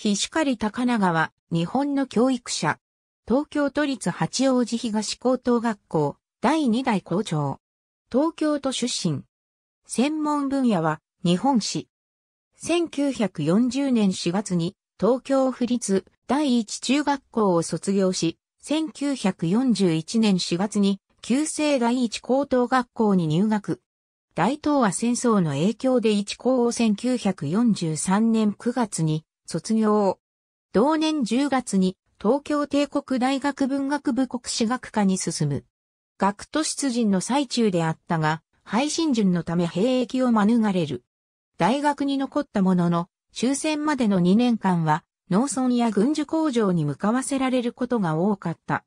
菱刈高永は、日本の教育者。東京都立八王子東高等学校、第2代校長。東京都出身。専門分野は、日本史。1940年4月に、東京府立第一中学校を卒業し、1941年4月に、旧制第一高等学校に入学。大東亜戦争の影響で一校を1943年9月に卒業。同年10月に東京帝国大学文学部国史学科に進む。学徒出陣の最中であったが、配信順のため兵役を免れる。大学に残ったものの、終戦までの2年間は、農村や軍需工場に向かわせられることが多かった。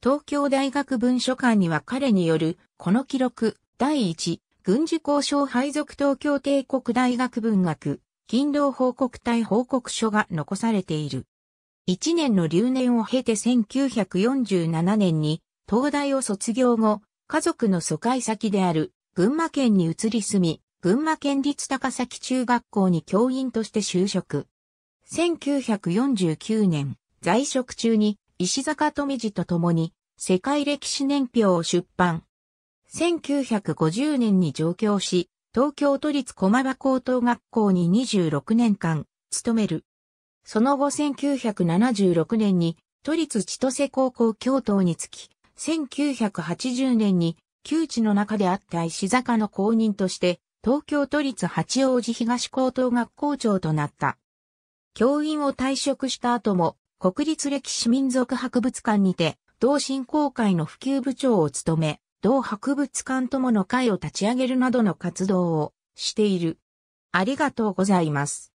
東京大学文書館には彼による、この記録、第1、軍事交渉配属東京帝国大学文学、勤労報告隊報告書が残されている。一年の留年を経て1947年に東大を卒業後、家族の疎開先である群馬県に移り住み、群馬県立高崎中学校に教員として就職。1949年、在職中に石坂富士と共に世界歴史年表を出版。1950年に上京し、東京都立駒場高等学校に26年間、勤める。その後1976年に都立千歳高校教頭につき、1980年に旧知の中であった石坂の公認として、東京都立八王子東高等学校長となった。教員を退職した後も、国立歴史民族博物館にて、同心公会の普及部長を務め、同博物館友の会を立ち上げるなどの活動をしている。ありがとうございます。